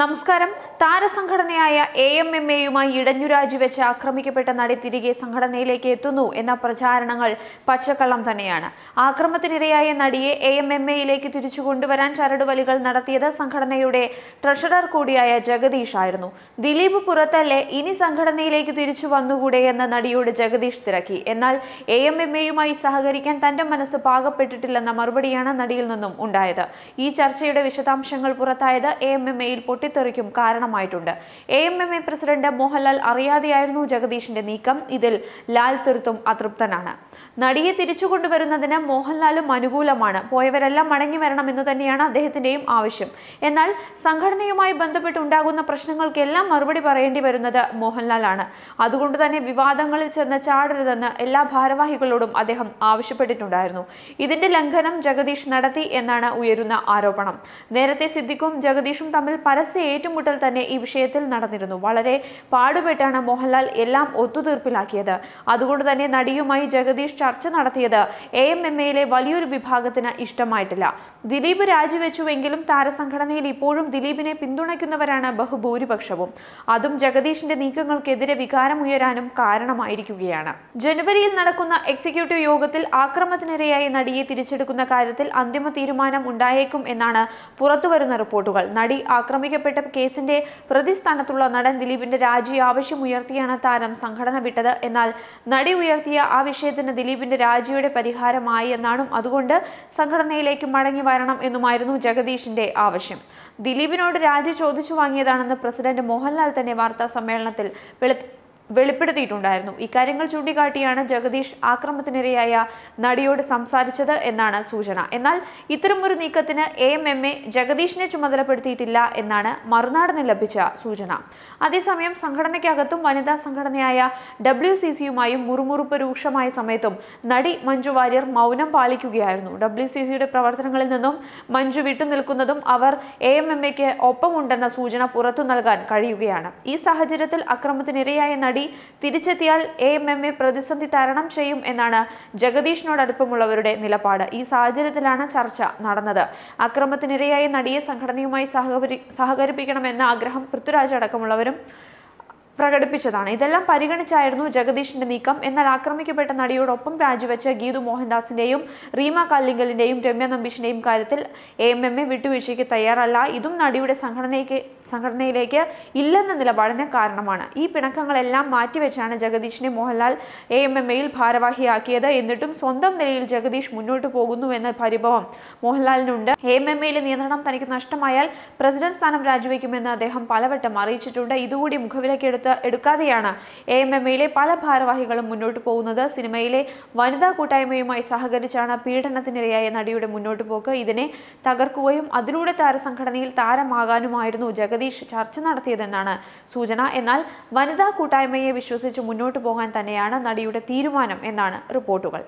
നമസ്കാരം താരസംഘടനയായ A M M എയുമായി ഇടഞ്ഞു രാജിവെച്ച് ആക്രമിക്കപ്പെട്ട നടി തിരികെ സംഘടനയിലേക്ക് എത്തുന്നു എന്ന പ്രചാരണങ്ങൾ പച്ചക്കള്ളം തന്നെയാണ് ആക്രമത്തിനിരയായ നടിയെ എ എം എം എയിലേക്ക് തിരിച്ചു കൊണ്ടുവരാൻ ചരടുവലികൾ നടത്തിയത് സംഘടനയുടെ ട്രഷറർ കൂടിയായ ജഗദീഷ് ആയിരുന്നു ദിലീപ് പുറത്തല്ലേ ഇനി സംഘടനയിലേക്ക് തിരിച്ചു വന്നുകൂടെ എന്ന നടിയോട് ജഗദീഷ് തിരക്കി എന്നാൽ എ എം എം എയുമായി സഹകരിക്കാൻ തന്റെ മനസ്സ് പാകപ്പെട്ടിട്ടില്ലെന്ന മറുപടിയാണ് നടിയിൽ നിന്നും ഉണ്ടായത് ഈ ചർച്ചയുടെ വിശദാംശങ്ങൾ പുറത്തായത് എ എം എം എയിൽ പൊട്ടിത്തെറിക്കും കാരണമായിട്ടുണ്ട് A M M A president Mohanlal അറിയാതെയായിരുന്നു ജഗദീഷിന്റെ നീക്കം ഇതിൽ ലാൽ തീർത്തും അതൃപ്തനാണ് നടിയെ തിരിച്ചു കൊണ്ടുവരുന്നതിന് മോഹൻലാലും അനുകൂലമാണ് പോയവരെല്ലാം മടങ്ങി എന്ന് തന്നെയാണ് അദ്ദേഹത്തിന്റെയും ആവശ്യം എന്നാൽ സംഘടനയുമായി ബന്ധപ്പെട്ടുണ്ടാകുന്ന പ്രശ്നങ്ങൾക്കെല്ലാം മറുപടി പറയേണ്ടി വരുന്നത് മോഹൻലാലാണ് അതുകൊണ്ട് തന്നെ വിവാദങ്ങളിൽ ചെന്ന് ചാടരുതെന്ന് എല്ലാ ഭാരവാഹികളോടും അദ്ദേഹം ആവശ്യപ്പെട്ടിട്ടുണ്ടായിരുന്നു ഇതിന്റെ ലംഘനം ജഗദീഷ് നടത്തി എന്നാണ് ഉയരുന്ന ആരോപണം നേരത്തെ സിദ്ദിഖും ജഗദീഷും തമ്മിൽ പരസ്യം പരസ്യ ഏറ്റുമുട്ടൽ തന്നെ ഈ വിഷയത്തിൽ നടന്നിരുന്നു വളരെ പാടുപെട്ടാണ് മോഹൻലാൽ എല്ലാം ഒത്തുതീർപ്പിലാക്കിയത് അതുകൊണ്ട് തന്നെ നടിയുമായി ജഗദീഷ് ചർച്ച നടത്തിയത് എ എം എം എയിലെ വലിയൊരു വിഭാഗത്തിന് ഇഷ്ടമായിട്ടില്ല ദിലീപ് രാജിവെച്ചുവെങ്കിലും താരസംഘടനയിൽ ഇപ്പോഴും ദിലീപിനെ പിന്തുണയ്ക്കുന്നവരാണ് ബഹുഭൂരിപക്ഷവും അതും ജഗദീഷിന്റെ നീക്കങ്ങൾക്കെതിരെ വികാരമുയരാനും കാരണമായിരിക്കുകയാണ് ജനുവരിയിൽ നടക്കുന്ന എക്സിക്യൂട്ടീവ് യോഗത്തിൽ ആക്രമത്തിനിരയായി നടിയെ തിരിച്ചെടുക്കുന്ന കാര്യത്തിൽ അന്തിമ തീരുമാനം ഉണ്ടായേക്കും എന്നാണ് പുറത്തുവരുന്ന റിപ്പോർട്ടുകൾ നടി ആക്രമിക്കപ്പെട്ടു ബന്ധപ്പെട്ട കേസിന്റെ പ്രതിസ്ഥാനത്തുള്ള നടൻ ദിലീപിന്റെ രാജി ആവശ്യമുയർത്തിയാണ് താരം സംഘടന വിട്ടത് എന്നാൽ നടി ഉയർത്തിയ ആ വിഷയത്തിന് ദിലീപിന്റെ രാജിയുടെ പരിഹാരമായി എന്നാണ് അതുകൊണ്ട് സംഘടനയിലേക്ക് മടങ്ങി വരണം എന്നുമായിരുന്നു ജഗദീഷിന്റെ ആവശ്യം ദിലീപിനോട് രാജി ചോദിച്ചു വാങ്ങിയതാണെന്ന് പ്രസിഡന്റ് മോഹൻലാൽ തന്നെ വാർത്താ സമ്മേളനത്തിൽ വെളി വെളിപ്പെടുത്തിയിട്ടുണ്ടായിരുന്നു ഇക്കാര്യങ്ങൾ ചൂണ്ടിക്കാട്ടിയാണ് ജഗദീഷ് ആക്രമണത്തിനിരയായ നടിയോട് സംസാരിച്ചത് എന്നാണ് സൂചന എന്നാൽ ഇത്തരമൊരു നീക്കത്തിന് എ എം എം എ ജഗദീഷിനെ ചുമതലപ്പെടുത്തിയിട്ടില്ല എന്നാണ് മറുനാടിന് ലഭിച്ച സൂചന അതേസമയം സംഘടനയ്ക്കകത്തും വനിതാ സംഘടനയായ ഡബ്ല്യു സി സിയുമായും മുറുമുറുപ്പ് രൂക്ഷമായ സമയത്തും നടി മഞ്ജു വാര്യർ മൗനം പാലിക്കുകയായിരുന്നു ഡബ്ല്യു സി സിയുടെ പ്രവർത്തനങ്ങളിൽ നിന്നും മഞ്ജു വിട്ടുനിൽക്കുന്നതും അവർ എ എം എം എക്ക് ഒപ്പമുണ്ടെന്ന സൂചന പുറത്തു നൽകാൻ കഴിയുകയാണ് ഈ സാഹചര്യത്തിൽ അക്രമത്തിനിരയായ നടി നടി തിരിച്ചെത്തിയാൽ എ എം എം എ പ്രതിസന്ധി തരണം ചെയ്യും എന്നാണ് ജഗദീഷിനോടടുപ്പമുള്ളവരുടെ നിലപാട് ഈ സാഹചര്യത്തിലാണ് ചർച്ച നടന്നത് അക്രമത്തിനിരയായ നടിയെ സംഘടനയുമായി സഹകരി സഹകരിപ്പിക്കണമെന്ന ആഗ്രഹം പൃഥ്വിരാജ് അടക്കമുള്ളവരും പ്രകടിപ്പിച്ചതാണ് ഇതെല്ലാം പരിഗണിച്ചായിരുന്നു ജഗദീഷിന്റെ നീക്കം എന്നാൽ ആക്രമിക്കപ്പെട്ട നടിയോടൊപ്പം രാജിവെച്ച ഗീതു മോഹൻദാസിന്റെയും റീമ കല്ലിങ്കലിന്റെയും രമ്യ നമ്പീഷിന്റെയും കാര്യത്തിൽ എം എം എ വിട്ടുവീഴ്ചയ്ക്ക് തയ്യാറല്ല ഇതും നടിയുടെ സംഘടനയ്ക്ക് സംഘടനയിലേക്ക് ഇല്ലെന്ന നിലപാടിന് കാരണമാണ് ഈ പിണക്കങ്ങളെല്ലാം മാറ്റിവെച്ചാണ് ജഗദീഷിനെ മോഹൻലാൽ എ എം എം എയിൽ ഭാരവാഹിയാക്കിയത് എന്നിട്ടും സ്വന്തം നിലയിൽ ജഗദീഷ് മുന്നോട്ട് പോകുന്നുവെന്ന പരിഭവം മോഹൻലാലിനുണ്ട് എ എം എം എയിലെ നിയന്ത്രണം തനിക്ക് നഷ്ടമായാൽ പ്രസിഡന്റ് സ്ഥാനം രാജിവെക്കുമെന്ന് അദ്ദേഹം പലവട്ടം അറിയിച്ചിട്ടുണ്ട് ഇതുകൂടി മുഖവിലക്കെടുത്ത് എടുത്ത് എടുക്കാതെയാണ് എ എം എം എയിലെ പല ഭാരവാഹികളും മുന്നോട്ട് പോകുന്നത് സിനിമയിലെ വനിതാ കൂട്ടായ്മയുമായി സഹകരിച്ചാണ് പീഡനത്തിനിരയായ നടിയുടെ മുന്നോട്ട് പോക്ക് ഇതിനെ തകർക്കുകയും അതിലൂടെ താരസംഘടനയിൽ താരമാകാനുമായിരുന്നു ജഗദീഷ് ചർച്ച നടത്തിയതെന്നാണ് സൂചന എന്നാൽ വനിതാ കൂട്ടായ്മയെ വിശ്വസിച്ച് മുന്നോട്ട് പോകാൻ തന്നെയാണ് നടിയുടെ തീരുമാനം എന്നാണ് റിപ്പോർട്ടുകൾ